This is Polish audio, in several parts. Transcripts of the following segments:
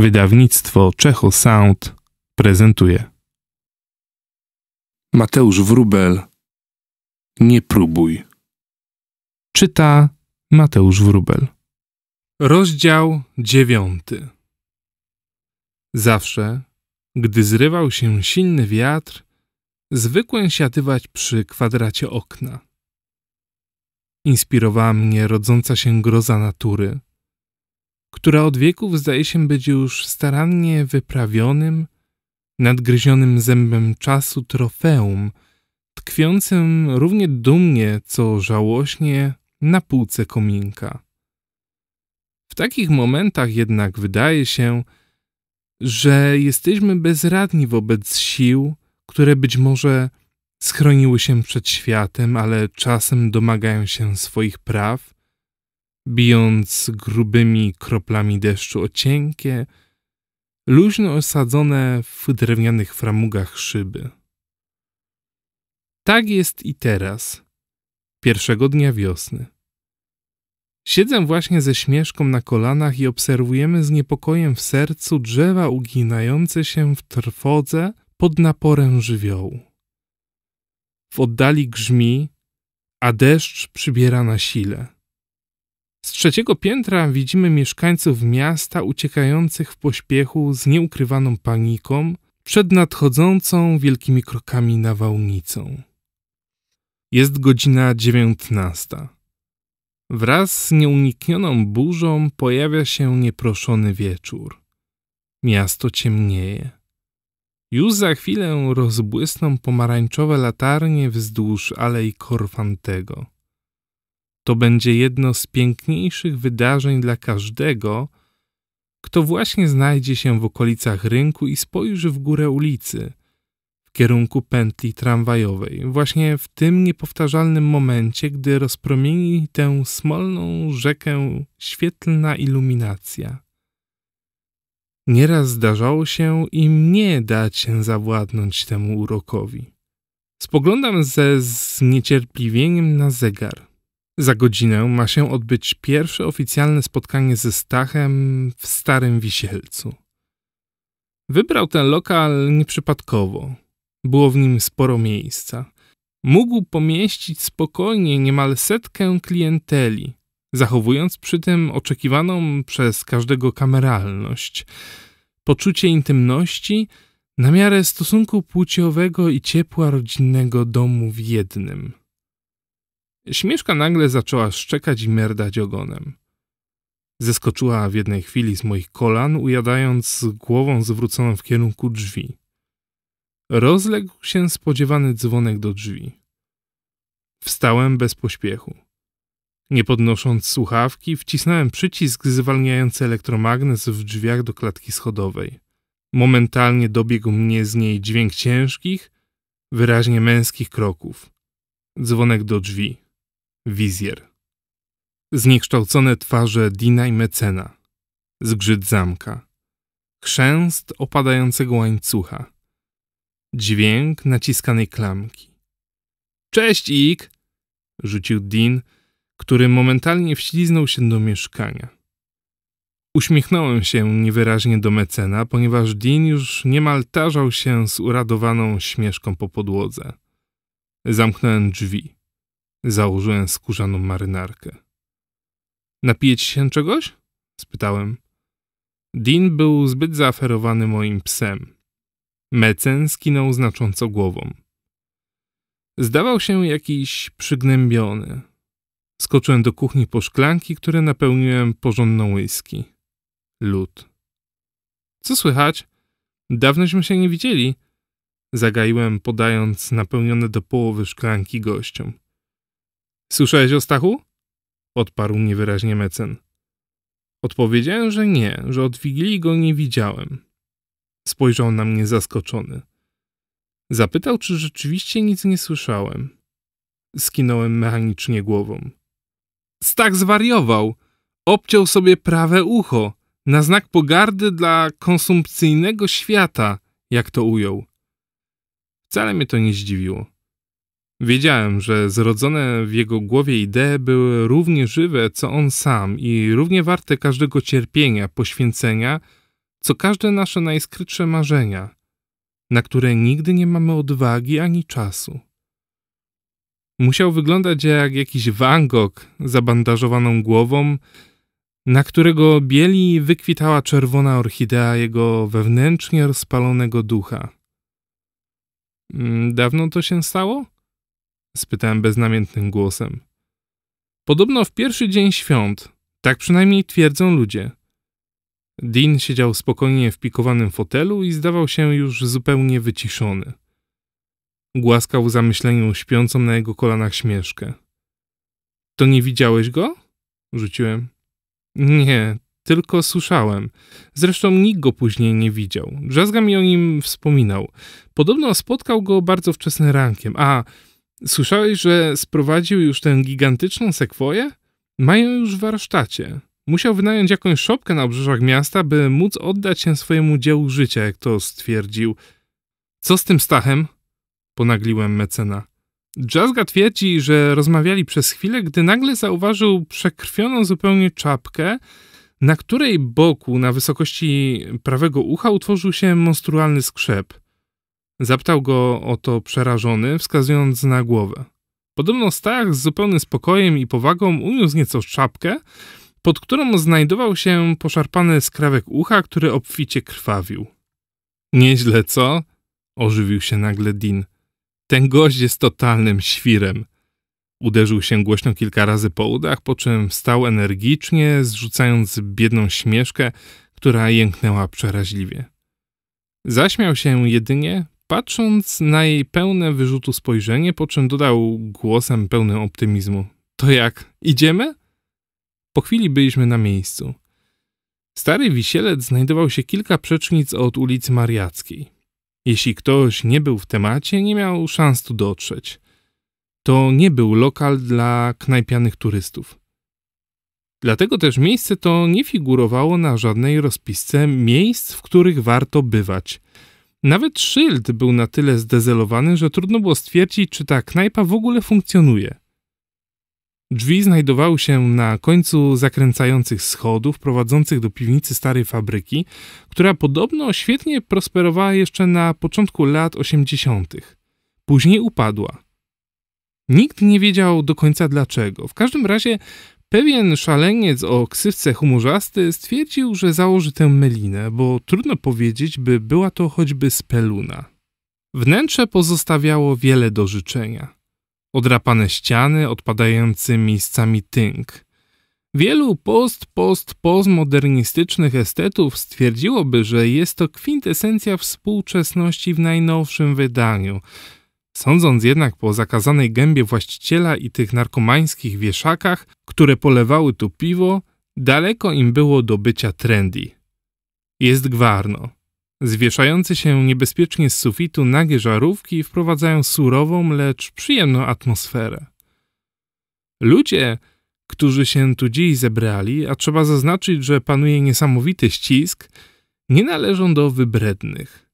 Wydawnictwo Czecho Sound prezentuje Mateusz Wrubel Nie próbuj. Czyta Mateusz Wrubel. Rozdział dziewiąty. Zawsze, gdy zrywał się silny wiatr, zwykłem siatywać przy kwadracie okna. Inspirowała mnie rodząca się groza natury – która od wieków zdaje się być już starannie wyprawionym, nadgryzionym zębem czasu trofeum, tkwiącym równie dumnie, co żałośnie na półce kominka. W takich momentach jednak wydaje się, że jesteśmy bezradni wobec sił, które być może schroniły się przed światem, ale czasem domagają się swoich praw bijąc grubymi kroplami deszczu o cienkie, luźno osadzone w drewnianych framugach szyby. Tak jest i teraz, pierwszego dnia wiosny. Siedzę właśnie ze śmieszką na kolanach i obserwujemy z niepokojem w sercu drzewa uginające się w trwodze pod naporem żywiołu. W oddali grzmi, a deszcz przybiera na sile. Z trzeciego piętra widzimy mieszkańców miasta uciekających w pośpiechu z nieukrywaną paniką przed nadchodzącą wielkimi krokami nawałnicą. Jest godzina dziewiętnasta. Wraz z nieuniknioną burzą pojawia się nieproszony wieczór. Miasto ciemnieje. Już za chwilę rozbłysną pomarańczowe latarnie wzdłuż Alei Korfantego to będzie jedno z piękniejszych wydarzeń dla każdego, kto właśnie znajdzie się w okolicach rynku i spojrzy w górę ulicy, w kierunku pętli tramwajowej, właśnie w tym niepowtarzalnym momencie, gdy rozpromieni tę smolną rzekę świetlna iluminacja. Nieraz zdarzało się i mnie dać zawładnąć temu urokowi. Spoglądam ze zniecierpliwieniem na zegar. Za godzinę ma się odbyć pierwsze oficjalne spotkanie ze Stachem w Starym Wisielcu. Wybrał ten lokal nieprzypadkowo. Było w nim sporo miejsca. Mógł pomieścić spokojnie niemal setkę klienteli, zachowując przy tym oczekiwaną przez każdego kameralność, poczucie intymności na miarę stosunku płciowego i ciepła rodzinnego domu w jednym. Śmieszka nagle zaczęła szczekać i merdać ogonem. Zeskoczyła w jednej chwili z moich kolan, ujadając głową zwróconą w kierunku drzwi. Rozległ się spodziewany dzwonek do drzwi. Wstałem bez pośpiechu. Nie podnosząc słuchawki, wcisnąłem przycisk zwalniający elektromagnes w drzwiach do klatki schodowej. Momentalnie dobiegł mnie z niej dźwięk ciężkich, wyraźnie męskich kroków. Dzwonek do drzwi wizjer. Zniekształcone twarze Dina i Mecena. Zgrzyt zamka. Chrzęst opadającego łańcucha. Dźwięk naciskanej klamki. Cześć, Ik! rzucił Dean, który momentalnie wśliznął się do mieszkania. Uśmiechnąłem się niewyraźnie do mecena, ponieważ Dean już niemal tarzał się z uradowaną śmieszką po podłodze. Zamknąłem drzwi. Założyłem skórzaną marynarkę. Napijecie się czegoś? spytałem. Dean był zbyt zaaferowany moim psem. Mecen skinął znacząco głową. Zdawał się jakiś przygnębiony. Skoczyłem do kuchni po szklanki, które napełniłem porządną whisky. Lud. Co słychać? Dawnośmy się nie widzieli. Zagaiłem, podając napełnione do połowy szklanki gościom. Słyszałeś o Stachu? Odparł niewyraźnie mecen. Odpowiedziałem, że nie, że od Wigilii go nie widziałem. Spojrzał na mnie zaskoczony. Zapytał, czy rzeczywiście nic nie słyszałem. Skinąłem mechanicznie głową. Stach zwariował. Obciął sobie prawe ucho na znak pogardy dla konsumpcyjnego świata, jak to ujął. Wcale mnie to nie zdziwiło. Wiedziałem, że zrodzone w jego głowie idee były równie żywe co on sam i równie warte każdego cierpienia, poświęcenia, co każde nasze najskrytsze marzenia, na które nigdy nie mamy odwagi ani czasu. Musiał wyglądać jak jakiś Van Gogh zabandażowaną głową, na którego bieli wykwitała czerwona orchidea jego wewnętrznie rozpalonego ducha. Mm, dawno to się stało? spytałem beznamiętnym głosem. Podobno w pierwszy dzień świąt, tak przynajmniej twierdzą ludzie. Dean siedział spokojnie w pikowanym fotelu i zdawał się już zupełnie wyciszony. Głaskał w zamyśleniu śpiącą na jego kolanach śmieszkę. To nie widziałeś go? rzuciłem. Nie, tylko słyszałem. Zresztą nikt go później nie widział. Drzazga mi o nim wspominał. Podobno spotkał go bardzo wczesnym rankiem. A, Słyszałeś, że sprowadził już tę gigantyczną sekwoję? Mają już w warsztacie. Musiał wynająć jakąś szopkę na obrzeżach miasta, by móc oddać się swojemu dziełu życia, jak to stwierdził. Co z tym Stachem? Ponagliłem mecena. Jazga twierdzi, że rozmawiali przez chwilę, gdy nagle zauważył przekrwioną zupełnie czapkę, na której boku, na wysokości prawego ucha, utworzył się monstrualny skrzep. Zapytał go o to przerażony, wskazując na głowę. Podobno Stach z zupełnym spokojem i powagą uniósł nieco czapkę, pod którą znajdował się poszarpany skrawek ucha, który obficie krwawił. Nieźle, co? Ożywił się nagle Dean. Ten gość jest totalnym świrem. Uderzył się głośno kilka razy po udach, po czym wstał energicznie, zrzucając biedną śmieszkę, która jęknęła przeraźliwie. Zaśmiał się jedynie, patrząc na jej pełne wyrzutu spojrzenie, po czym dodał głosem pełnym optymizmu: To jak, idziemy? Po chwili byliśmy na miejscu. Stary wisielec znajdował się kilka przecznic od ulicy Mariackiej. Jeśli ktoś nie był w temacie, nie miał szans tu dotrzeć. To nie był lokal dla knajpianych turystów. Dlatego też miejsce to nie figurowało na żadnej rozpisce miejsc, w których warto bywać – nawet szyld był na tyle zdezelowany, że trudno było stwierdzić, czy ta knajpa w ogóle funkcjonuje. Drzwi znajdowały się na końcu zakręcających schodów prowadzących do piwnicy starej fabryki, która podobno świetnie prosperowała jeszcze na początku lat 80. Później upadła. Nikt nie wiedział do końca dlaczego. W każdym razie Pewien szaleniec o ksywce humorzasty stwierdził, że założy tę melinę, bo trudno powiedzieć, by była to choćby speluna. Wnętrze pozostawiało wiele do życzenia. Odrapane ściany, odpadający miejscami tynk. Wielu post-post-postmodernistycznych estetów stwierdziłoby, że jest to kwintesencja współczesności w najnowszym wydaniu – Sądząc jednak po zakazanej gębie właściciela i tych narkomańskich wieszakach, które polewały tu piwo, daleko im było do bycia trendy. Jest gwarno. Zwieszające się niebezpiecznie z sufitu nagie żarówki wprowadzają surową, lecz przyjemną atmosferę. Ludzie, którzy się tu dziś zebrali, a trzeba zaznaczyć, że panuje niesamowity ścisk, nie należą do wybrednych.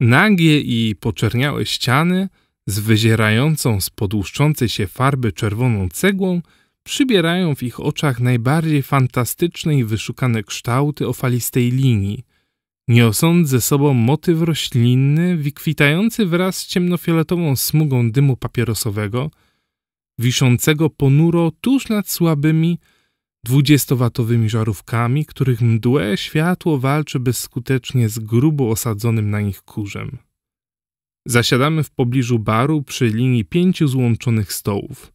Nagie i poczerniałe ściany z wyzierającą z podłuszczącej się farby czerwoną cegłą przybierają w ich oczach najbardziej fantastyczne i wyszukane kształty o falistej linii, niosąc ze sobą motyw roślinny wykwitający wraz z ciemnofioletową smugą dymu papierosowego, wiszącego ponuro tuż nad słabymi, 20-watowymi żarówkami, których mdłe światło walczy bezskutecznie z grubo osadzonym na nich kurzem. Zasiadamy w pobliżu baru przy linii pięciu złączonych stołów.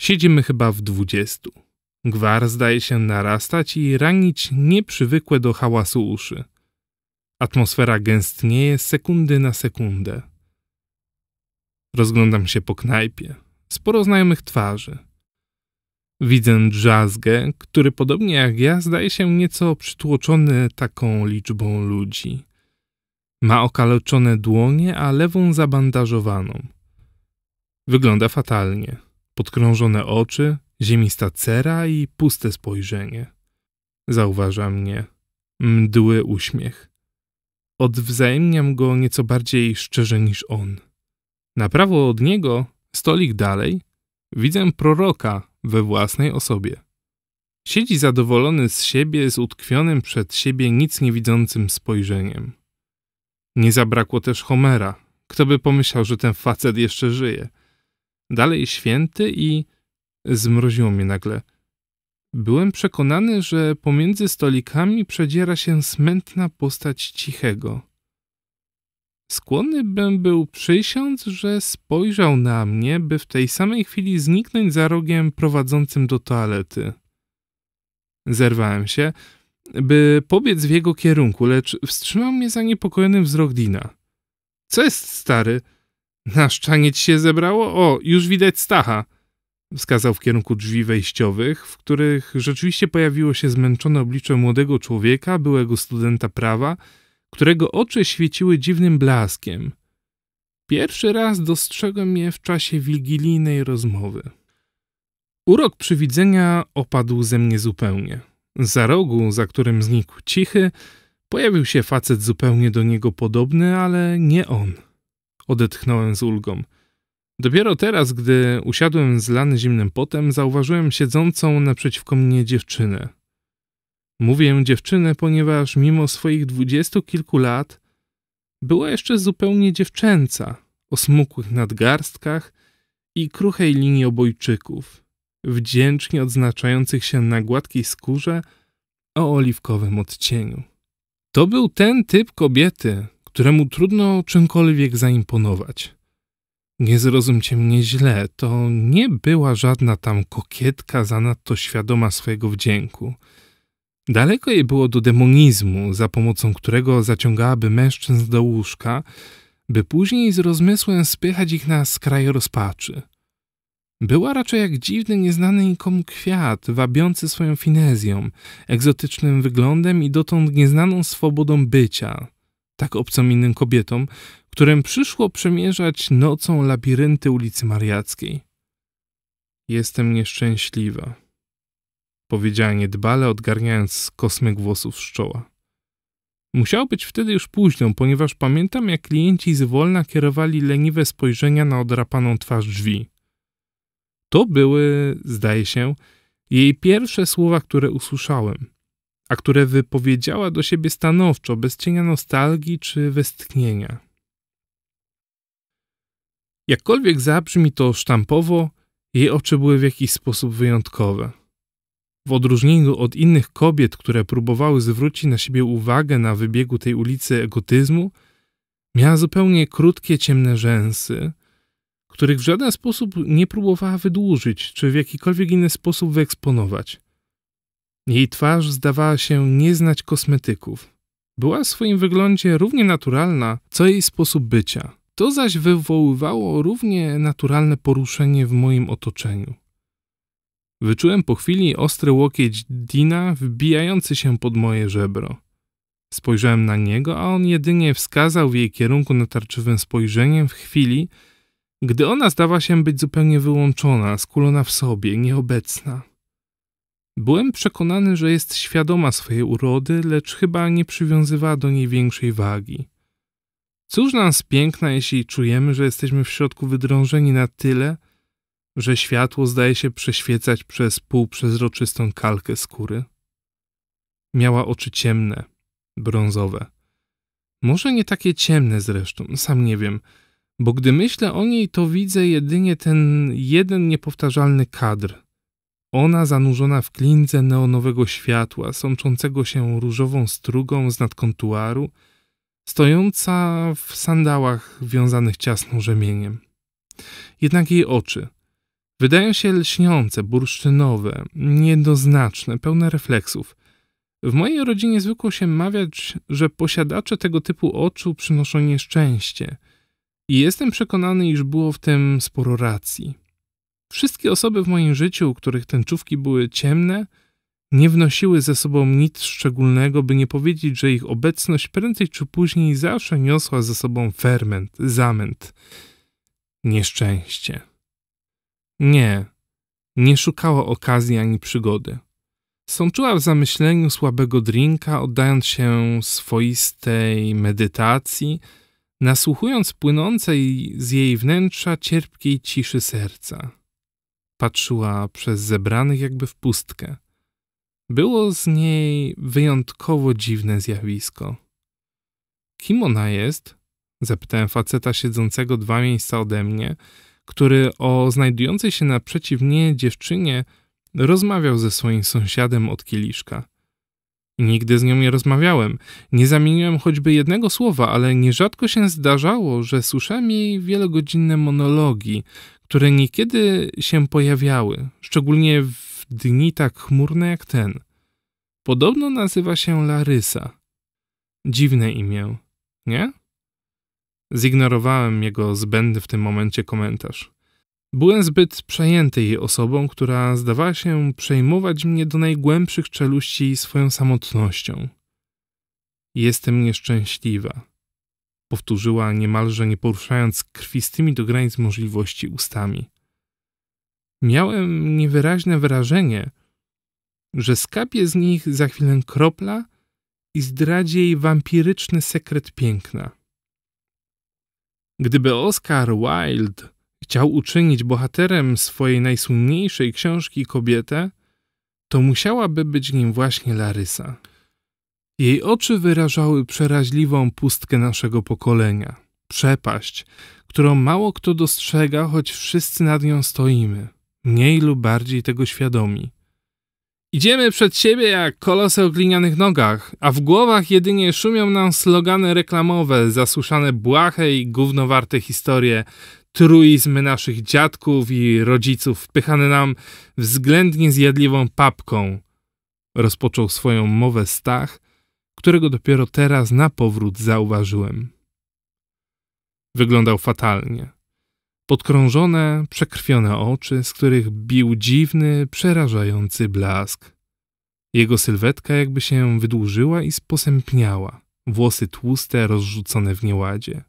Siedzimy chyba w dwudziestu. Gwar zdaje się narastać i ranić nieprzywykłe do hałasu uszy. Atmosfera gęstnieje sekundy na sekundę. Rozglądam się po knajpie. Sporo znajomych twarzy. Widzę drzazgę, który podobnie jak ja zdaje się nieco przytłoczony taką liczbą ludzi. Ma okaleczone dłonie, a lewą zabandażowaną. Wygląda fatalnie. Podkrążone oczy, ziemista cera i puste spojrzenie. Zauważa mnie. Mdły uśmiech. Odwzajemniam go nieco bardziej szczerze niż on. Na prawo od niego, stolik dalej, widzę proroka we własnej osobie. Siedzi zadowolony z siebie z utkwionym przed siebie nic nie widzącym spojrzeniem. Nie zabrakło też Homera. Kto by pomyślał, że ten facet jeszcze żyje? Dalej święty i zmroziło mnie nagle. Byłem przekonany, że pomiędzy stolikami przedziera się smętna postać cichego. Skłonny bym był przysiąc, że spojrzał na mnie, by w tej samej chwili zniknąć za rogiem prowadzącym do toalety. Zerwałem się, by pobiec w jego kierunku, lecz wstrzymał mnie zaniepokojony wzrok Dina. Co jest, stary? Na szczanie ci się zebrało? O, już widać Stacha! Wskazał w kierunku drzwi wejściowych, w których rzeczywiście pojawiło się zmęczone oblicze młodego człowieka, byłego studenta prawa, którego oczy świeciły dziwnym blaskiem. Pierwszy raz dostrzegłem je w czasie wigilijnej rozmowy. Urok przywidzenia opadł ze mnie zupełnie. Za rogu, za którym znikł cichy, pojawił się facet zupełnie do niego podobny, ale nie on. Odetchnąłem z ulgą. Dopiero teraz, gdy usiadłem zlany zimnym potem, zauważyłem siedzącą naprzeciwko mnie dziewczynę. Mówię dziewczynę, ponieważ mimo swoich dwudziestu kilku lat była jeszcze zupełnie dziewczęca, o smukłych nadgarstkach i kruchej linii obojczyków, wdzięcznie odznaczających się na gładkiej skórze o oliwkowym odcieniu. To był ten typ kobiety, któremu trudno czymkolwiek zaimponować. Nie zrozumcie mnie źle, to nie była żadna tam kokietka zanadto świadoma swojego wdzięku – Daleko jej było do demonizmu, za pomocą którego zaciągałaby mężczyzn do łóżka, by później z rozmysłem spychać ich na skraj rozpaczy. Była raczej jak dziwny, nieznany nikomu kwiat, wabiący swoją finezją, egzotycznym wyglądem i dotąd nieznaną swobodą bycia, tak obcą innym kobietom, którym przyszło przemierzać nocą labirynty ulicy Mariackiej. Jestem nieszczęśliwa powiedziała niedbale, odgarniając kosmyk włosów z czoła. Musiało być wtedy już późno, ponieważ pamiętam, jak klienci zwolna kierowali leniwe spojrzenia na odrapaną twarz drzwi. To były, zdaje się, jej pierwsze słowa, które usłyszałem, a które wypowiedziała do siebie stanowczo, bez cienia nostalgii czy westchnienia. Jakkolwiek zabrzmi to sztampowo, jej oczy były w jakiś sposób wyjątkowe. W odróżnieniu od innych kobiet, które próbowały zwrócić na siebie uwagę na wybiegu tej ulicy egotyzmu, miała zupełnie krótkie, ciemne rzęsy, których w żaden sposób nie próbowała wydłużyć czy w jakikolwiek inny sposób wyeksponować. Jej twarz zdawała się nie znać kosmetyków. Była w swoim wyglądzie równie naturalna, co jej sposób bycia. To zaś wywoływało równie naturalne poruszenie w moim otoczeniu. Wyczułem po chwili ostry łokieć Dina wbijający się pod moje żebro. Spojrzałem na niego, a on jedynie wskazał w jej kierunku natarczywym spojrzeniem w chwili, gdy ona zdawała się być zupełnie wyłączona, skulona w sobie, nieobecna. Byłem przekonany, że jest świadoma swojej urody, lecz chyba nie przywiązywała do niej większej wagi. Cóż nas piękna, jeśli czujemy, że jesteśmy w środku wydrążeni na tyle, że światło zdaje się przeświecać przez półprzezroczystą kalkę skóry. Miała oczy ciemne, brązowe. Może nie takie ciemne zresztą, sam nie wiem, bo gdy myślę o niej, to widzę jedynie ten jeden niepowtarzalny kadr. Ona zanurzona w klindze neonowego światła, sączącego się różową strugą z nadkontuaru, stojąca w sandałach wiązanych ciasno rzemieniem. Jednak jej oczy, Wydają się lśniące, bursztynowe, niedoznaczne, pełne refleksów. W mojej rodzinie zwykło się mawiać, że posiadacze tego typu oczu przynoszą nieszczęście. I jestem przekonany, iż było w tym sporo racji. Wszystkie osoby w moim życiu, których tęczówki były ciemne, nie wnosiły ze sobą nic szczególnego, by nie powiedzieć, że ich obecność prędzej czy później zawsze niosła ze sobą ferment, zamęt, nieszczęście. Nie, nie szukała okazji ani przygody. Sączyła w zamyśleniu słabego drinka, oddając się swoistej medytacji, nasłuchując płynącej z jej wnętrza cierpkiej ciszy serca. Patrzyła przez zebranych jakby w pustkę. Było z niej wyjątkowo dziwne zjawisko. Kim ona jest? Zapytałem faceta siedzącego dwa miejsca ode mnie, który o znajdującej się naprzeciw mnie dziewczynie rozmawiał ze swoim sąsiadem od kieliszka. Nigdy z nią nie rozmawiałem, nie zamieniłem choćby jednego słowa, ale nierzadko się zdarzało, że słyszałem jej wielogodzinne monologi, które niekiedy się pojawiały, szczególnie w dni tak chmurne jak ten. Podobno nazywa się Larysa. Dziwne imię, nie? Zignorowałem jego zbędny w tym momencie komentarz. Byłem zbyt przejęty jej osobą, która zdawała się przejmować mnie do najgłębszych czeluści swoją samotnością. Jestem nieszczęśliwa, powtórzyła niemalże nie poruszając krwistymi do granic możliwości ustami. Miałem niewyraźne wrażenie, że skapie z nich za chwilę kropla i zdradzi jej wampiryczny sekret piękna. Gdyby Oscar Wilde chciał uczynić bohaterem swojej najsłynniejszej książki kobietę, to musiałaby być nim właśnie Larysa. Jej oczy wyrażały przeraźliwą pustkę naszego pokolenia, przepaść, którą mało kto dostrzega, choć wszyscy nad nią stoimy, mniej lub bardziej tego świadomi. Idziemy przed siebie jak kolosy o glinianych nogach, a w głowach jedynie szumią nam slogany reklamowe, zasuszane błahe i gównowarte historie, truizmy naszych dziadków i rodziców, wpychane nam względnie zjadliwą papką. Rozpoczął swoją mowę Stach, którego dopiero teraz na powrót zauważyłem. Wyglądał fatalnie podkrążone, przekrwione oczy, z których bił dziwny, przerażający blask. Jego sylwetka jakby się wydłużyła i sposępniała, włosy tłuste, rozrzucone w nieładzie.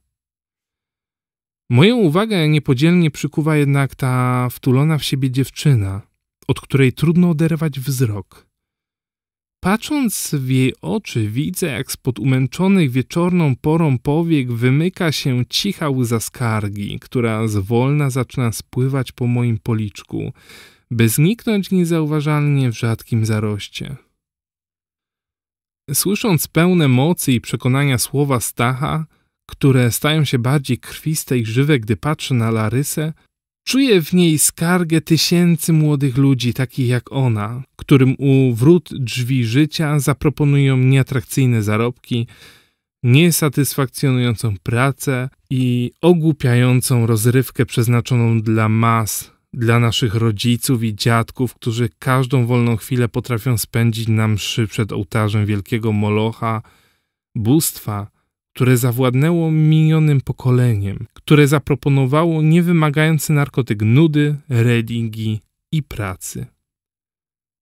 Moją uwagę niepodzielnie przykuwa jednak ta wtulona w siebie dziewczyna, od której trudno oderwać wzrok. Patrząc w jej oczy, widzę, jak spod umęczonych wieczorną porą powiek wymyka się cicha łza skargi, która zwolna zaczyna spływać po moim policzku, by zniknąć niezauważalnie w rzadkim zaroście. Słysząc pełne mocy i przekonania słowa Stacha, które stają się bardziej krwiste i żywe, gdy patrzę na Larysę, Czuje w niej skargę tysięcy młodych ludzi, takich jak ona, którym u wrót drzwi życia zaproponują nieatrakcyjne zarobki, niesatysfakcjonującą pracę i ogłupiającą rozrywkę przeznaczoną dla mas, dla naszych rodziców i dziadków, którzy każdą wolną chwilę potrafią spędzić na mszy przed ołtarzem wielkiego Molocha, bóstwa, które zawładnęło minionym pokoleniem, które zaproponowało niewymagający narkotyk nudy, religii i pracy.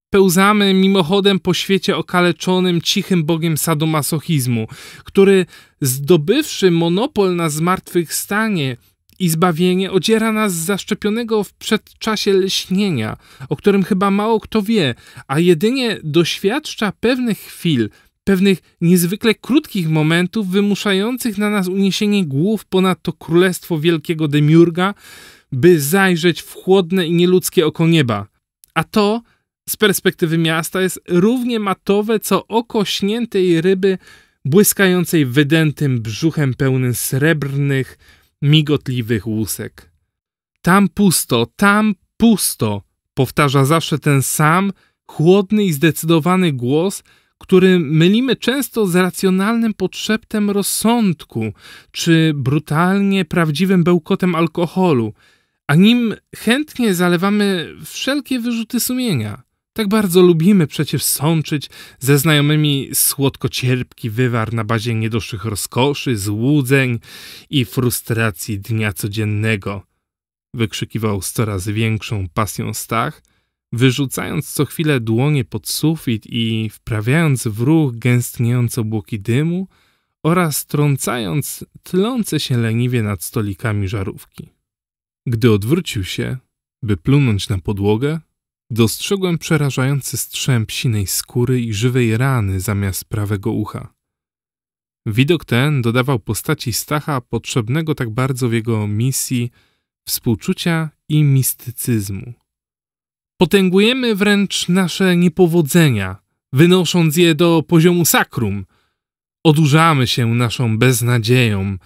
Pełzamy mimochodem po świecie okaleczonym cichym bogiem sadomasochizmu, który zdobywszy monopol na zmartwychwstanie i zbawienie odziera nas z zaszczepionego w przedczasie lśnienia, o którym chyba mało kto wie, a jedynie doświadcza pewnych chwil – pewnych niezwykle krótkich momentów wymuszających na nas uniesienie głów ponad to królestwo wielkiego demiurga, by zajrzeć w chłodne i nieludzkie oko nieba. A to z perspektywy miasta jest równie matowe co oko śniętej ryby błyskającej wydętym brzuchem pełnym srebrnych, migotliwych łusek. Tam pusto, tam pusto, powtarza zawsze ten sam, chłodny i zdecydowany głos – który mylimy często z racjonalnym potrzebem rozsądku czy brutalnie prawdziwym bełkotem alkoholu, a nim chętnie zalewamy wszelkie wyrzuty sumienia. Tak bardzo lubimy przecież sączyć ze znajomymi słodko-cierpki wywar na bazie niedoszłych rozkoszy, złudzeń i frustracji dnia codziennego. Wykrzykiwał z coraz większą pasją Stach – wyrzucając co chwilę dłonie pod sufit i wprawiając w ruch gęstniejące obłoki dymu oraz trącając tlące się leniwie nad stolikami żarówki. Gdy odwrócił się, by plunąć na podłogę, dostrzegłem przerażający strzęp sinej skóry i żywej rany zamiast prawego ucha. Widok ten dodawał postaci Stacha potrzebnego tak bardzo w jego misji współczucia i mistycyzmu. Potęgujemy wręcz nasze niepowodzenia, wynosząc je do poziomu sakrum. Odurzamy się naszą beznadzieją,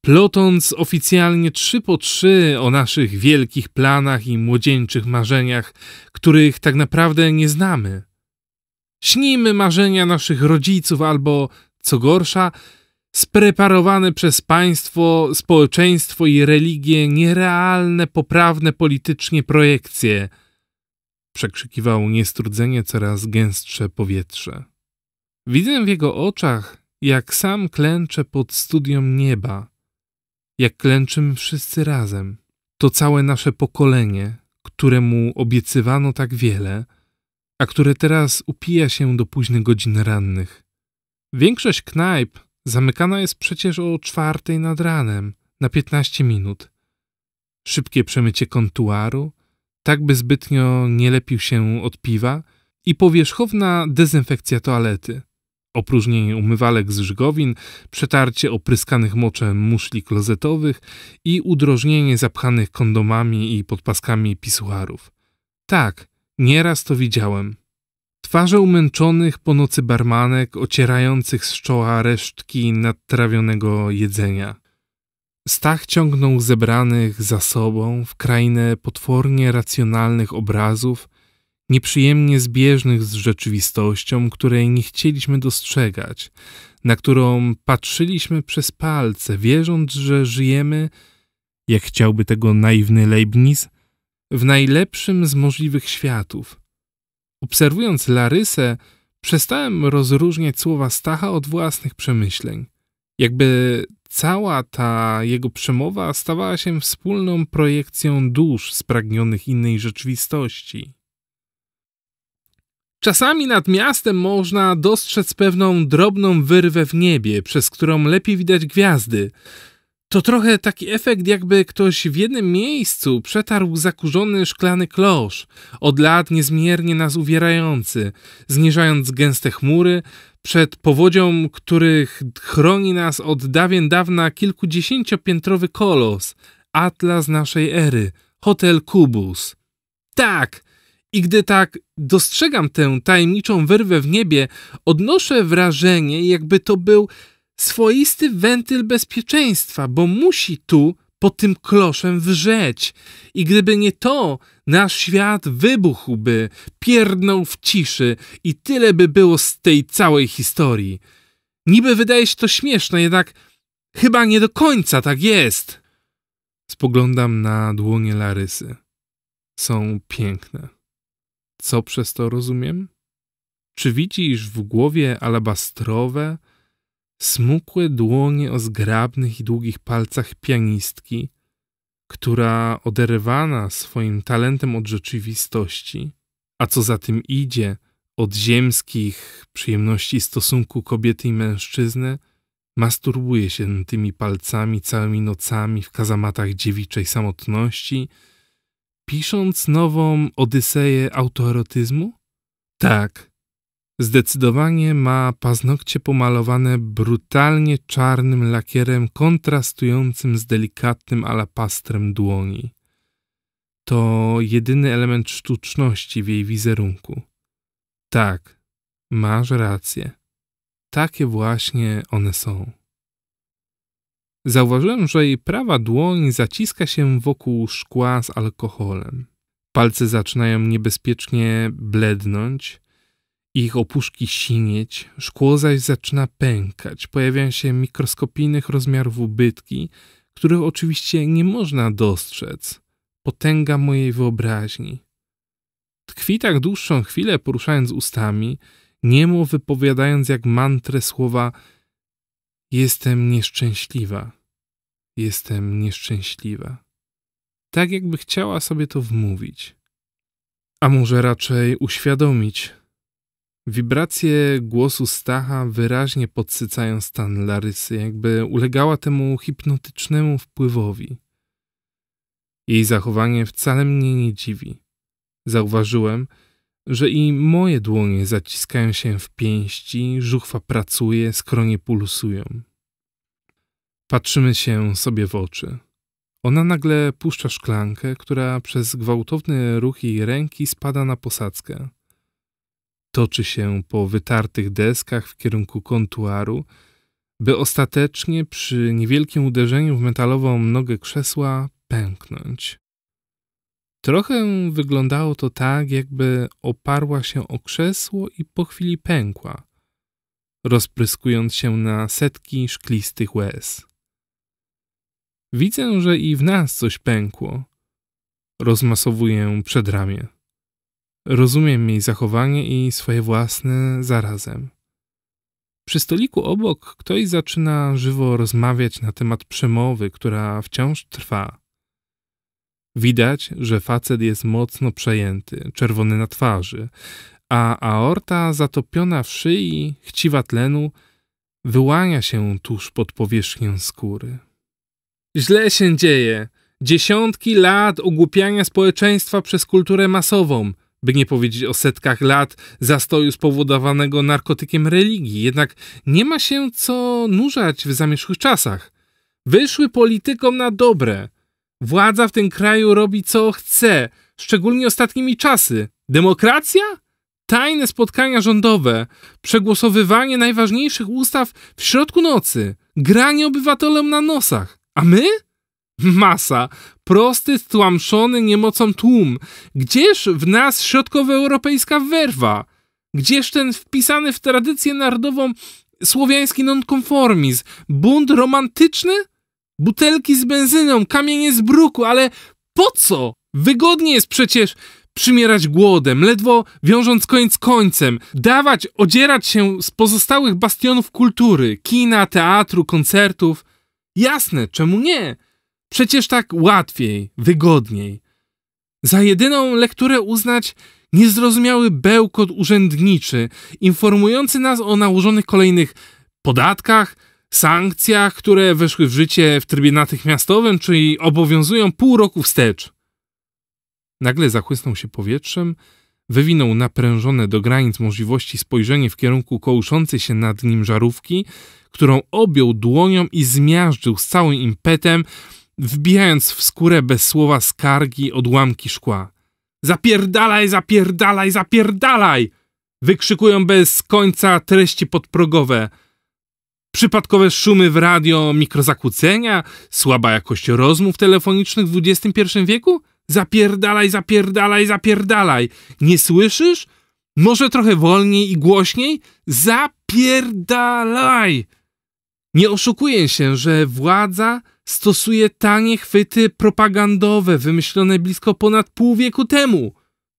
plotąc oficjalnie trzy po trzy o naszych wielkich planach i młodzieńczych marzeniach, których tak naprawdę nie znamy. Śnijmy marzenia naszych rodziców albo, co gorsza, spreparowane przez państwo, społeczeństwo i religię nierealne, poprawne politycznie projekcje – Przekrzykiwał niestrudzenie coraz gęstsze powietrze. Widzę w jego oczach, jak sam klęczę pod studium nieba, jak klęczymy wszyscy razem. To całe nasze pokolenie, któremu obiecywano tak wiele, a które teraz upija się do późnych godzin rannych. Większość knajp zamykana jest przecież o czwartej nad ranem, na piętnaście minut. Szybkie przemycie kontuaru, tak by zbytnio nie lepił się od piwa i powierzchowna dezynfekcja toalety. Opróżnienie umywalek z żgowin, przetarcie opryskanych moczem muszli klozetowych i udrożnienie zapchanych kondomami i podpaskami pisuarów. Tak, nieraz to widziałem. Twarze umęczonych po nocy barmanek ocierających z czoła resztki nadtrawionego jedzenia. Stach ciągnął zebranych za sobą w krainę potwornie racjonalnych obrazów, nieprzyjemnie zbieżnych z rzeczywistością, której nie chcieliśmy dostrzegać, na którą patrzyliśmy przez palce, wierząc, że żyjemy, jak chciałby tego naiwny Leibniz, w najlepszym z możliwych światów. Obserwując Larysę, przestałem rozróżniać słowa Stacha od własnych przemyśleń. Jakby cała ta jego przemowa stawała się wspólną projekcją dusz spragnionych innej rzeczywistości. Czasami nad miastem można dostrzec pewną drobną wyrwę w niebie, przez którą lepiej widać gwiazdy. To trochę taki efekt, jakby ktoś w jednym miejscu przetarł zakurzony szklany klosz, od lat niezmiernie nas uwierający, zniżając gęste chmury, przed powodzią, których chroni nas od dawien dawna kilkudziesięciopiętrowy kolos, atlas naszej ery, hotel Kubus. Tak! I gdy tak dostrzegam tę tajemniczą wyrwę w niebie, odnoszę wrażenie, jakby to był swoisty wentyl bezpieczeństwa, bo musi tu pod tym kloszem wrzeć. I gdyby nie to, nasz świat wybuchłby, pierdnął w ciszy i tyle by było z tej całej historii. Niby wydaje się to śmieszne, jednak chyba nie do końca tak jest. Spoglądam na dłonie Larysy. Są piękne. Co przez to rozumiem? Czy widzisz w głowie alabastrowe, smukłe dłonie o zgrabnych i długich palcach pianistki, która oderwana swoim talentem od rzeczywistości, a co za tym idzie, od ziemskich przyjemności stosunku kobiety i mężczyzny, masturbuje się tymi palcami całymi nocami w kazamatach dziewiczej samotności, pisząc nową odyseję autoerotyzmu? Tak, Zdecydowanie ma paznokcie pomalowane brutalnie czarnym lakierem kontrastującym z delikatnym alapastrem dłoni. To jedyny element sztuczności w jej wizerunku. Tak, masz rację. Takie właśnie one są. Zauważyłem, że jej prawa dłoń zaciska się wokół szkła z alkoholem. Palce zaczynają niebezpiecznie blednąć ich opuszki sinieć, szkło zaś zaczyna pękać, pojawiają się mikroskopijnych rozmiarów ubytki, których oczywiście nie można dostrzec. Potęga mojej wyobraźni. Tkwi tak dłuższą chwilę, poruszając ustami, niemu wypowiadając jak mantrę słowa Jestem nieszczęśliwa. Jestem nieszczęśliwa. Tak jakby chciała sobie to wmówić. A może raczej uświadomić, Wibracje głosu Stacha wyraźnie podsycają stan Larysy, jakby ulegała temu hipnotycznemu wpływowi. Jej zachowanie wcale mnie nie dziwi. Zauważyłem, że i moje dłonie zaciskają się w pięści, żuchwa pracuje, skronie pulsują. Patrzymy się sobie w oczy. Ona nagle puszcza szklankę, która przez gwałtowny ruch jej ręki spada na posadzkę toczy się po wytartych deskach w kierunku kontuaru, by ostatecznie przy niewielkim uderzeniu w metalową nogę krzesła pęknąć. Trochę wyglądało to tak, jakby oparła się o krzesło i po chwili pękła, rozpryskując się na setki szklistych łez. Widzę, że i w nas coś pękło. Rozmasowuję przedramię. Rozumiem jej zachowanie i swoje własne zarazem. Przy stoliku obok ktoś zaczyna żywo rozmawiać na temat przemowy, która wciąż trwa. Widać, że facet jest mocno przejęty, czerwony na twarzy, a aorta zatopiona w szyi, chciwa tlenu, wyłania się tuż pod powierzchnią skóry. Źle się dzieje. Dziesiątki lat ogłupiania społeczeństwa przez kulturę masową – by nie powiedzieć o setkach lat zastoju spowodowanego narkotykiem religii. Jednak nie ma się co nurzać w zamierzchłych czasach. Wyszły politykom na dobre. Władza w tym kraju robi co chce, szczególnie ostatnimi czasy. Demokracja? Tajne spotkania rządowe, przegłosowywanie najważniejszych ustaw w środku nocy, granie obywatelom na nosach. A my? masa, prosty, stłamszony niemocą tłum. Gdzież w nas środkowoeuropejska werwa? Gdzież ten wpisany w tradycję narodową słowiański nonkonformizm? Bunt romantyczny? Butelki z benzyną, kamienie z bruku, ale po co? Wygodnie jest przecież przymierać głodem, ledwo wiążąc koniec końcem, dawać, odzierać się z pozostałych bastionów kultury, kina, teatru, koncertów. Jasne, czemu nie? Przecież tak łatwiej, wygodniej. Za jedyną lekturę uznać niezrozumiały bełkot urzędniczy, informujący nas o nałożonych kolejnych podatkach, sankcjach, które weszły w życie w trybie natychmiastowym, czyli obowiązują pół roku wstecz. Nagle zachłysnął się powietrzem, wywinął naprężone do granic możliwości spojrzenie w kierunku kołyszącej się nad nim żarówki, którą objął dłonią i zmiażdżył z całym impetem, wbijając w skórę bez słowa skargi odłamki szkła. Zapierdalaj, zapierdalaj, zapierdalaj! Wykrzykują bez końca treści podprogowe. Przypadkowe szumy w radio, mikrozakłócenia, słaba jakość rozmów telefonicznych w XXI wieku? Zapierdalaj, zapierdalaj, zapierdalaj! Nie słyszysz? Może trochę wolniej i głośniej? Zapierdalaj! Nie oszukuję się, że władza stosuje tanie chwyty propagandowe wymyślone blisko ponad pół wieku temu.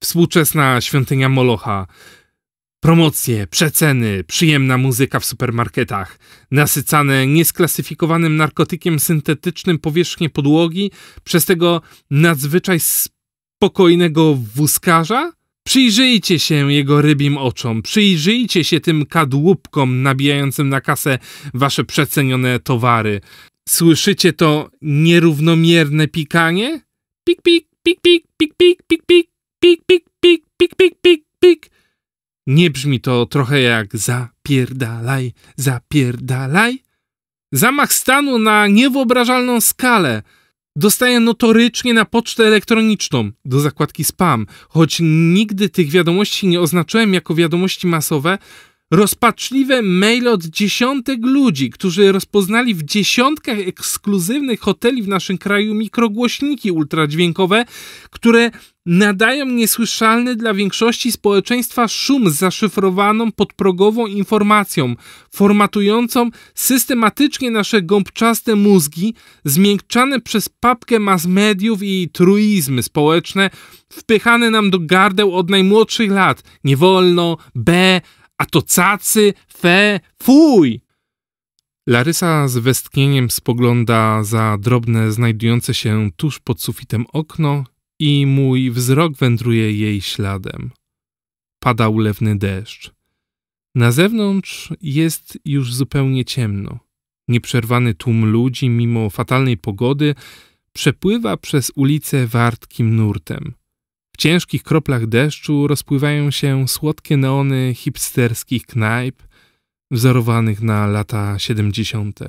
Współczesna świątynia Molocha. Promocje, przeceny, przyjemna muzyka w supermarketach, nasycane niesklasyfikowanym narkotykiem syntetycznym powierzchnie podłogi przez tego nadzwyczaj spokojnego wózkarza? Przyjrzyjcie się jego rybim oczom, przyjrzyjcie się tym kadłubkom nabijającym na kasę wasze przecenione towary. Słyszycie to nierównomierne pikanie? Pik, pik, pik, pik, pik, pik, pik, pik, pik, pik, pik, pik, pik, pik, pik. Nie brzmi to trochę jak zapierdalaj, zapierdalaj? Zamach stanu na niewyobrażalną skalę dostaję notorycznie na pocztę elektroniczną do zakładki spam, choć nigdy tych wiadomości nie oznaczyłem jako wiadomości masowe, rozpaczliwe maile od dziesiątek ludzi, którzy rozpoznali w dziesiątkach ekskluzywnych hoteli w naszym kraju mikrogłośniki ultradźwiękowe, które nadają niesłyszalny dla większości społeczeństwa szum z zaszyfrowaną podprogową informacją, formatującą systematycznie nasze gąbczaste mózgi, zmiękczane przez papkę mass mediów i truizmy społeczne, wpychane nam do gardeł od najmłodszych lat. Nie wolno, B, a to cacy, fe, fuj! Larysa z westchnieniem spogląda za drobne, znajdujące się tuż pod sufitem okno i mój wzrok wędruje jej śladem. Pada ulewny deszcz. Na zewnątrz jest już zupełnie ciemno. Nieprzerwany tłum ludzi, mimo fatalnej pogody, przepływa przez ulicę wartkim nurtem. W ciężkich kroplach deszczu rozpływają się słodkie neony hipsterskich knajp, wzorowanych na lata 70.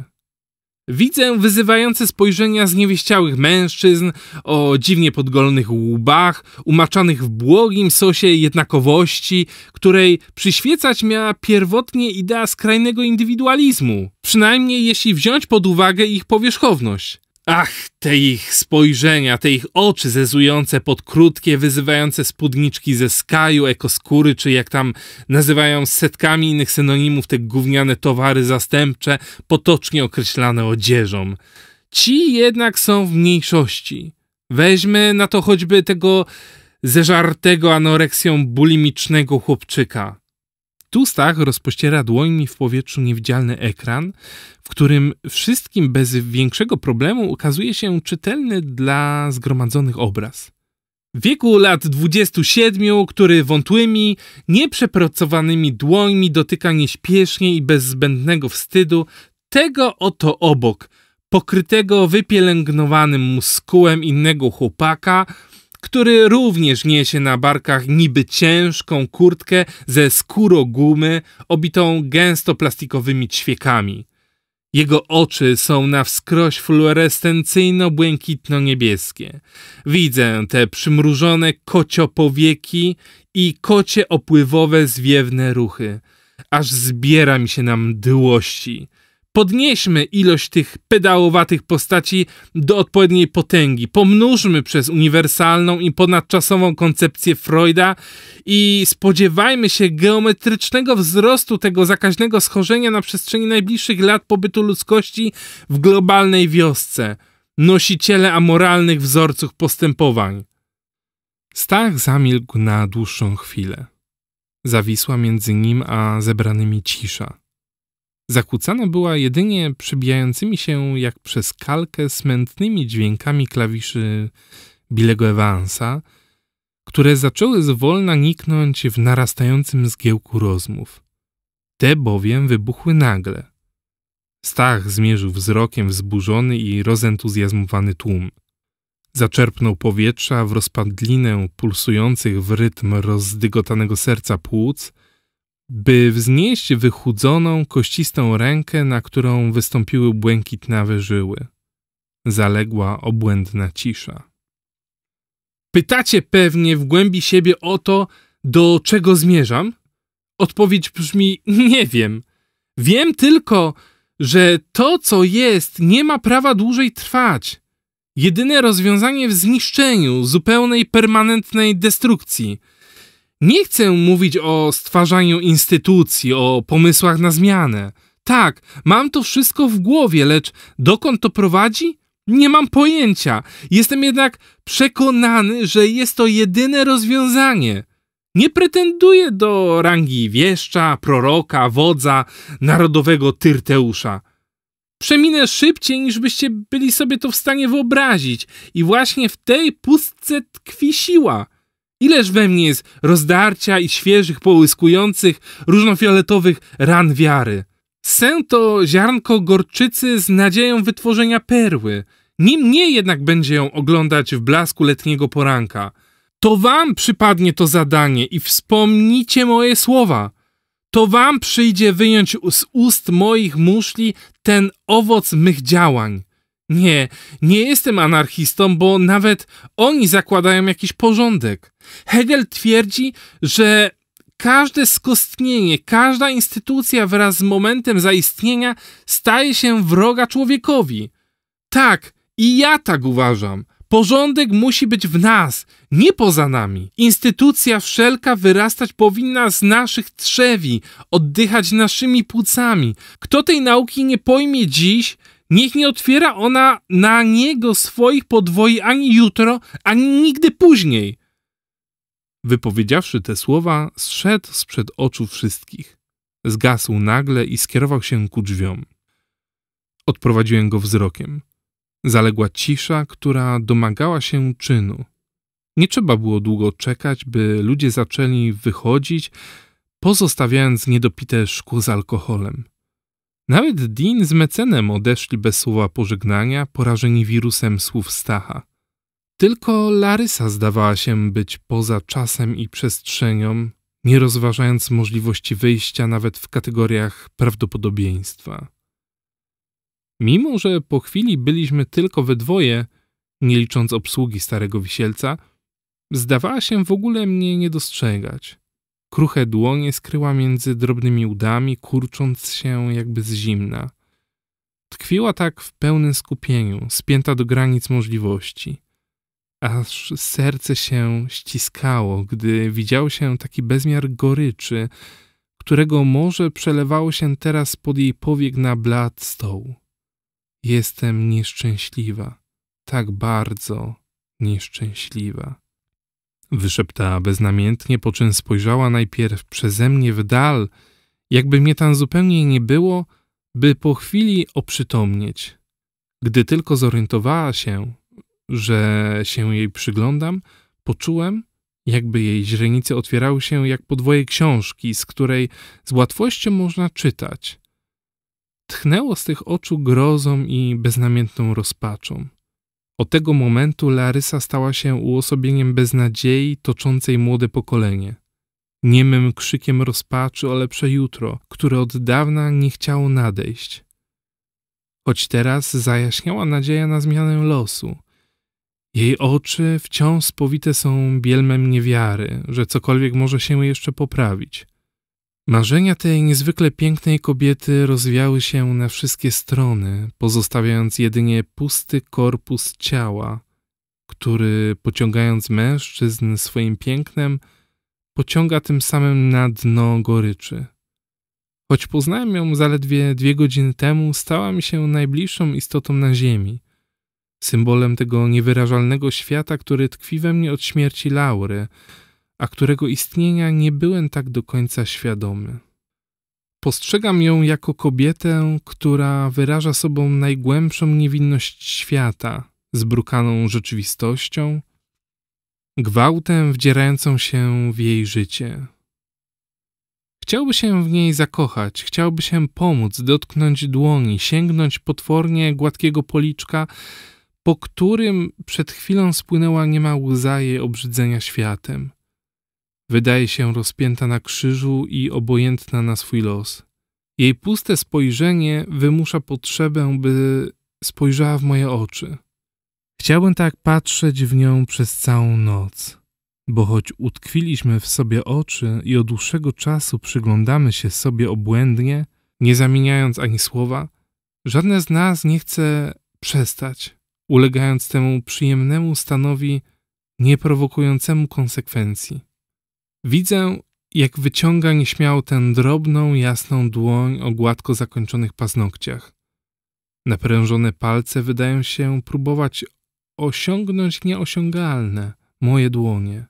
Widzę wyzywające spojrzenia zniewieściałych mężczyzn o dziwnie podgolonych łbach, umaczanych w błogim sosie jednakowości, której przyświecać miała pierwotnie idea skrajnego indywidualizmu, przynajmniej jeśli wziąć pod uwagę ich powierzchowność. Ach, te ich spojrzenia, te ich oczy zezujące pod krótkie, wyzywające spódniczki ze skaju, ekoskóry, czy jak tam nazywają setkami innych synonimów te gówniane towary zastępcze, potocznie określane odzieżą. Ci jednak są w mniejszości. Weźmy na to choćby tego zeżartego anoreksją bulimicznego chłopczyka. Tu Stach rozpościera dłońmi w powietrzu niewidzialny ekran, w którym wszystkim bez większego problemu ukazuje się czytelny dla zgromadzonych obraz. W wieku lat 27, który wątłymi, nieprzepracowanymi dłońmi dotyka nieśpiesznie i bez zbędnego wstydu tego oto obok, pokrytego wypielęgnowanym muskułem innego chłopaka, który również niesie na barkach niby ciężką kurtkę ze skóro gumy obitą gęsto plastikowymi ćwiekami. Jego oczy są na wskroś fluorescencyjno-błękitno-niebieskie. Widzę te przymrużone kociopowieki i kocie opływowe zwiewne ruchy. Aż zbiera mi się na mdłości podnieśmy ilość tych pedałowatych postaci do odpowiedniej potęgi. Pomnóżmy przez uniwersalną i ponadczasową koncepcję Freuda i spodziewajmy się geometrycznego wzrostu tego zakaźnego schorzenia na przestrzeni najbliższych lat pobytu ludzkości w globalnej wiosce, nosiciele amoralnych wzorców postępowań. Stach zamilkł na dłuższą chwilę. Zawisła między nim a zebranymi cisza. Zakłócana była jedynie przebijającymi się jak przez kalkę smętnymi dźwiękami klawiszy Bilego Evansa, które zaczęły zwolna niknąć w narastającym zgiełku rozmów. Te bowiem wybuchły nagle. Stach zmierzył wzrokiem wzburzony i rozentuzjazmowany tłum. Zaczerpnął powietrza w rozpadlinę pulsujących w rytm rozdygotanego serca płuc – by wznieść wychudzoną, kościstą rękę, na którą wystąpiły błękitnawe żyły. Zaległa obłędna cisza. Pytacie pewnie w głębi siebie o to, do czego zmierzam? Odpowiedź brzmi: Nie wiem. Wiem tylko, że to, co jest, nie ma prawa dłużej trwać. Jedyne rozwiązanie w zniszczeniu, zupełnej, permanentnej destrukcji nie chcę mówić o stwarzaniu instytucji, o pomysłach na zmianę. Tak, mam to wszystko w głowie, lecz dokąd to prowadzi? Nie mam pojęcia. Jestem jednak przekonany, że jest to jedyne rozwiązanie. Nie pretenduję do rangi wieszcza, proroka, wodza, narodowego Tyrteusza. Przeminę szybciej, niż byście byli sobie to w stanie wyobrazić, i właśnie w tej pustce tkwi siła. Ileż we mnie jest rozdarcia i świeżych, połyskujących, różnofioletowych ran wiary. Sę to ziarnko gorczycy z nadzieją wytworzenia perły. Nie jednak będzie ją oglądać w blasku letniego poranka. To wam przypadnie to zadanie i wspomnijcie moje słowa. To wam przyjdzie wyjąć z ust moich muszli ten owoc mych działań. Nie, nie jestem anarchistą, bo nawet oni zakładają jakiś porządek. Hegel twierdzi, że każde skostnienie, każda instytucja wraz z momentem zaistnienia staje się wroga człowiekowi. Tak, i ja tak uważam. Porządek musi być w nas, nie poza nami. Instytucja wszelka wyrastać powinna z naszych trzewi, oddychać naszymi płucami. Kto tej nauki nie pojmie dziś, Niech nie otwiera ona na niego swoich podwoi ani jutro, ani nigdy później. Wypowiedziawszy te słowa, zszedł sprzed oczu wszystkich. Zgasł nagle i skierował się ku drzwiom. Odprowadziłem go wzrokiem. Zaległa cisza, która domagała się czynu. Nie trzeba było długo czekać, by ludzie zaczęli wychodzić, pozostawiając niedopite szkło z alkoholem. Nawet Dean z mecenem odeszli bez słowa pożegnania, porażeni wirusem słów Stacha. Tylko Larysa zdawała się być poza czasem i przestrzenią, nie rozważając możliwości wyjścia nawet w kategoriach prawdopodobieństwa. Mimo, że po chwili byliśmy tylko we dwoje, nie licząc obsługi starego wisielca, zdawała się w ogóle mnie nie dostrzegać. Kruche dłonie skryła między drobnymi udami, kurcząc się jakby z zimna. Tkwiła tak w pełnym skupieniu, spięta do granic możliwości. Aż serce się ściskało, gdy widział się taki bezmiar goryczy, którego morze przelewało się teraz pod jej powiek na blat stołu. Jestem nieszczęśliwa, tak bardzo nieszczęśliwa wyszeptała beznamiętnie, po czym spojrzała najpierw przeze mnie w dal, jakby mnie tam zupełnie nie było, by po chwili oprzytomnieć. Gdy tylko zorientowała się, że się jej przyglądam, poczułem, jakby jej źrenice otwierały się jak podwoje książki, z której z łatwością można czytać. Tchnęło z tych oczu grozą i beznamiętną rozpaczą. Od tego momentu Larysa stała się uosobieniem beznadziei toczącej młode pokolenie. Niemym krzykiem rozpaczy o lepsze jutro, które od dawna nie chciało nadejść. Choć teraz zajaśniała nadzieja na zmianę losu. Jej oczy wciąż spowite są bielmem niewiary, że cokolwiek może się jeszcze poprawić. Marzenia tej niezwykle pięknej kobiety rozwiały się na wszystkie strony, pozostawiając jedynie pusty korpus ciała, który pociągając mężczyzn swoim pięknem, pociąga tym samym na dno goryczy. Choć poznałem ją zaledwie dwie godziny temu, stała mi się najbliższą istotą na ziemi, symbolem tego niewyrażalnego świata, który tkwi we mnie od śmierci Laury – a którego istnienia nie byłem tak do końca świadomy. Postrzegam ją jako kobietę, która wyraża sobą najgłębszą niewinność świata, zbrukaną rzeczywistością, gwałtem wdzierającą się w jej życie. Chciałby się w niej zakochać, chciałby się pomóc, dotknąć dłoni, sięgnąć potwornie gładkiego policzka, po którym przed chwilą spłynęła niema łza jej obrzydzenia światem. Wydaje się rozpięta na krzyżu i obojętna na swój los. Jej puste spojrzenie wymusza potrzebę, by spojrzała w moje oczy. Chciałem tak patrzeć w nią przez całą noc, bo choć utkwiliśmy w sobie oczy i od dłuższego czasu przyglądamy się sobie obłędnie, nie zamieniając ani słowa, żadne z nas nie chce przestać, ulegając temu przyjemnemu stanowi nieprowokującemu konsekwencji. Widzę, jak wyciąga nieśmiało tę drobną, jasną dłoń o gładko zakończonych paznokciach. Naprężone palce wydają się próbować osiągnąć nieosiągalne moje dłonie.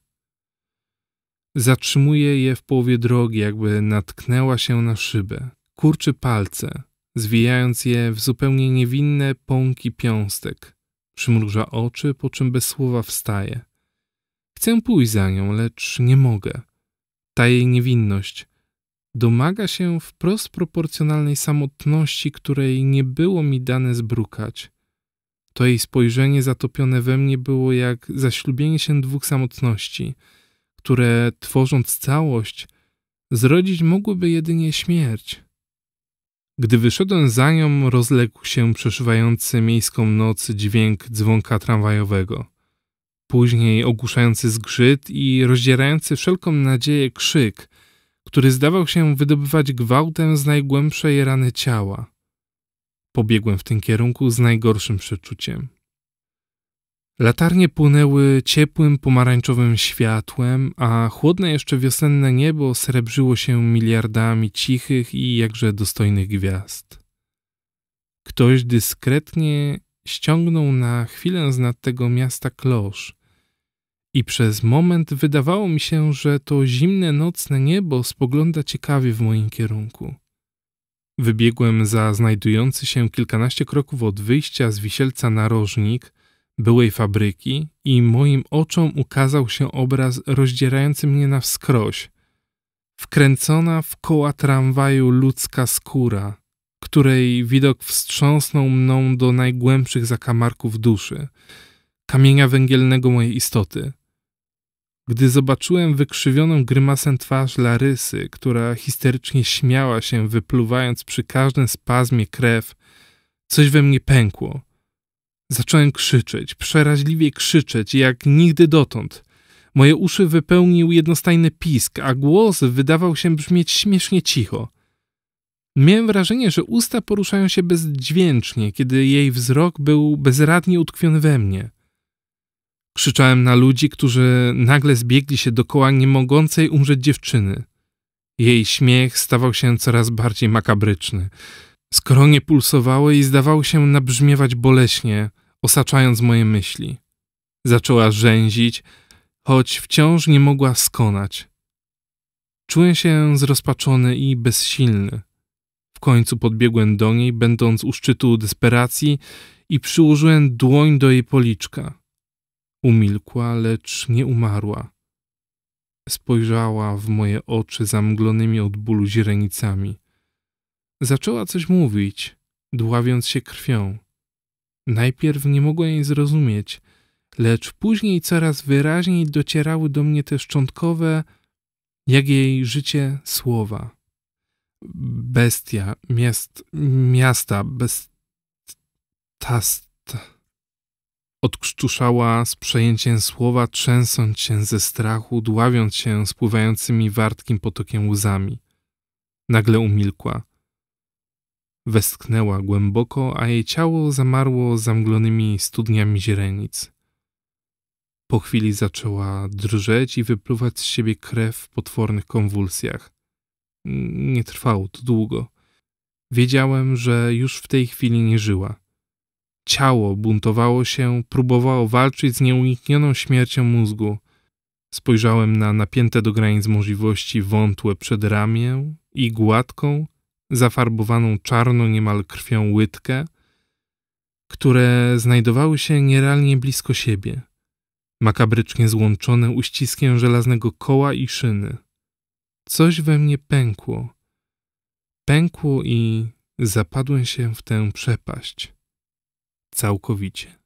Zatrzymuje je w połowie drogi, jakby natknęła się na szybę. Kurczy palce, zwijając je w zupełnie niewinne pąki piąstek. Przymruża oczy, po czym bez słowa wstaje. Chcę pójść za nią, lecz nie mogę. Ta jej niewinność domaga się wprost proporcjonalnej samotności, której nie było mi dane zbrukać. To jej spojrzenie zatopione we mnie było jak zaślubienie się dwóch samotności, które tworząc całość, zrodzić mogłyby jedynie śmierć. Gdy wyszedłem za nią, rozległ się przeszywający miejską noc dźwięk dzwonka tramwajowego później ogłuszający zgrzyt i rozdzierający wszelką nadzieję krzyk, który zdawał się wydobywać gwałtem z najgłębszej rany ciała. Pobiegłem w tym kierunku z najgorszym przeczuciem. Latarnie płynęły ciepłym, pomarańczowym światłem, a chłodne jeszcze wiosenne niebo srebrzyło się miliardami cichych i jakże dostojnych gwiazd. Ktoś dyskretnie ściągnął na chwilę z nad tego miasta klosz, i przez moment wydawało mi się, że to zimne nocne niebo spogląda ciekawie w moim kierunku. Wybiegłem za znajdujący się kilkanaście kroków od wyjścia z wisielca narożnik byłej fabryki i moim oczom ukazał się obraz rozdzierający mnie na wskroś. Wkręcona w koła tramwaju ludzka skóra, której widok wstrząsnął mną do najgłębszych zakamarków duszy kamienia węgielnego mojej istoty. Gdy zobaczyłem wykrzywioną grymasem twarz Larysy, która histerycznie śmiała się, wypluwając przy każdym spazmie krew, coś we mnie pękło. Zacząłem krzyczeć, przeraźliwie krzyczeć, jak nigdy dotąd. Moje uszy wypełnił jednostajny pisk, a głos wydawał się brzmieć śmiesznie cicho. Miałem wrażenie, że usta poruszają się bezdźwięcznie, kiedy jej wzrok był bezradnie utkwiony we mnie. Krzyczałem na ludzi, którzy nagle zbiegli się dokoła niemogącej umrzeć dziewczyny. Jej śmiech stawał się coraz bardziej makabryczny. Skronie pulsowały i zdawały się nabrzmiewać boleśnie, osaczając moje myśli. Zaczęła rzęzić, choć wciąż nie mogła skonać. Czułem się zrozpaczony i bezsilny. W końcu podbiegłem do niej, będąc u szczytu desperacji i przyłożyłem dłoń do jej policzka. Umilkła, lecz nie umarła. Spojrzała w moje oczy zamglonymi od bólu źrenicami. Zaczęła coś mówić, dławiąc się krwią. Najpierw nie mogłem jej zrozumieć, lecz później coraz wyraźniej docierały do mnie te szczątkowe, jak jej życie, słowa. Bestia, miast, miasta, bestas, Odkrztuszała z przejęciem słowa, trzęsąc się ze strachu, dławiąc się spływającymi wartkim potokiem łzami. Nagle umilkła. Westchnęła głęboko, a jej ciało zamarło zamglonymi studniami źrenic. Po chwili zaczęła drżeć i wypluwać z siebie krew w potwornych konwulsjach. Nie trwało to długo. Wiedziałem, że już w tej chwili nie żyła. Ciało buntowało się, próbowało walczyć z nieuniknioną śmiercią mózgu. Spojrzałem na napięte do granic możliwości wątłe przedramię i gładką, zafarbowaną czarno niemal krwią łydkę, które znajdowały się nierealnie blisko siebie, makabrycznie złączone uściskiem żelaznego koła i szyny. Coś we mnie pękło. Pękło i zapadłem się w tę przepaść całkowicie.